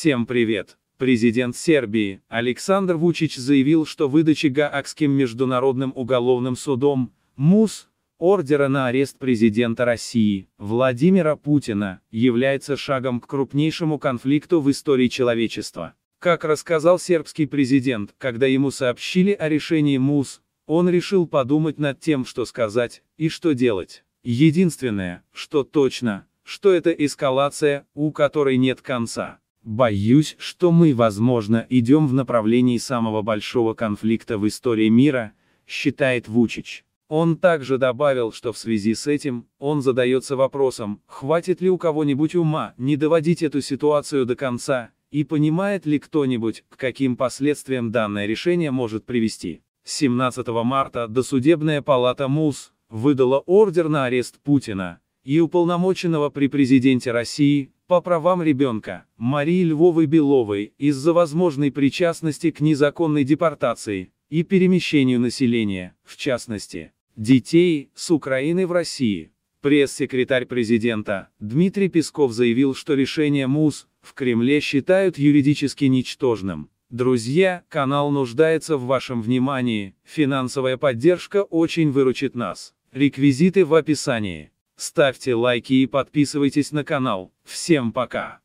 Всем привет! Президент Сербии Александр Вучич заявил, что выдача Гаагским международным уголовным судом МУС ордера на арест президента России Владимира Путина является шагом к крупнейшему конфликту в истории человечества. Как рассказал сербский президент, когда ему сообщили о решении МУС, он решил подумать над тем, что сказать и что делать. Единственное, что точно, что это эскалация, у которой нет конца. Боюсь, что мы, возможно, идем в направлении самого большого конфликта в истории мира, считает Вучич. Он также добавил, что в связи с этим, он задается вопросом, хватит ли у кого-нибудь ума не доводить эту ситуацию до конца, и понимает ли кто-нибудь, к каким последствиям данное решение может привести. 17 марта досудебная палата МУС выдала ордер на арест Путина и уполномоченного при президенте России по правам ребенка, Марии Львовой Беловой, из-за возможной причастности к незаконной депортации и перемещению населения, в частности, детей, с Украины в России. Пресс-секретарь президента Дмитрий Песков заявил, что решение МУС в Кремле считают юридически ничтожным. Друзья, канал нуждается в вашем внимании, финансовая поддержка очень выручит нас. Реквизиты в описании. Ставьте лайки и подписывайтесь на канал. Всем пока!